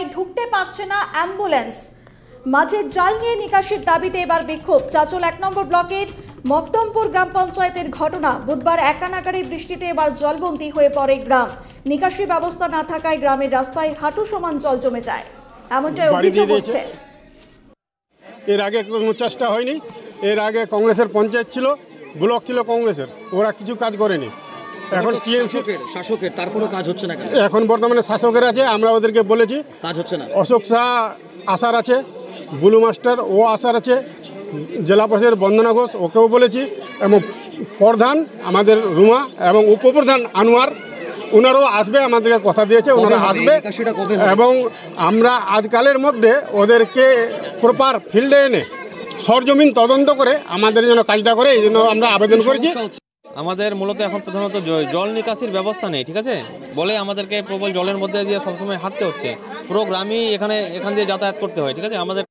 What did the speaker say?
জায়গায় ঢুকতে পারছে না অ্যাম্বুলেন্স মাঝে জাল নিয়ে নিকাশির দাবিতে এবার বিক্ষোভ চাচল এক নম্বর ব্লকের মক্তমপুর গ্রাম পঞ্চায়েতের ঘটনা বুধবার একানাকারী বৃষ্টিতে এবার জলবন্দি হয়ে পড়ে গ্রাম নিকাশি ব্যবস্থা না থাকায় গ্রামের রাস্তায় হাঁটু সমান জল জমে যায় এমনটাই অভিযোগ হচ্ছে এর আগে কোনো চেষ্টা হয়নি এর আগে কংগ্রেসের পঞ্চায়েত ছিল ব্লক ছিল কংগ্রেসের ওরা কিছু কাজ করেনি এখন শাসকের কাজ হচ্ছে না এখন বর্তমানে শাসকের আছে আমরা ওদেরকে বলেছি কাজ হচ্ছে না অশোক শাহ আসার আছে বুলু মাস্টার ও আসার আছে জেলা পরিষদের বন্দনা ঘোষ ওকেও বলেছি এবং প্রধান আমাদের রুমা এবং উপপ্রধান আনোয়ার ওনারাও আসবে আমাদেরকে কথা দিয়েছে ওনারা আসবে এবং আমরা আজকালের মধ্যে ওদেরকে প্রপার ফিল্ডে এনে সরজমিন তদন্ত করে আমাদের জন্য কাজটা করে এই জন্য আমরা আবেদন করেছি আমাদের মূলত এখন প্রধানত জল নিকাশির ব্যবস্থা নেই ঠিক আছে বলে আমাদেরকে প্রবল জলের মধ্যে দিয়ে সবসময় হাঁটতে হচ্ছে পুরো গ্রামই এখানে এখান দিয়ে যাতায়াত করতে হয় ঠিক আছে আমাদের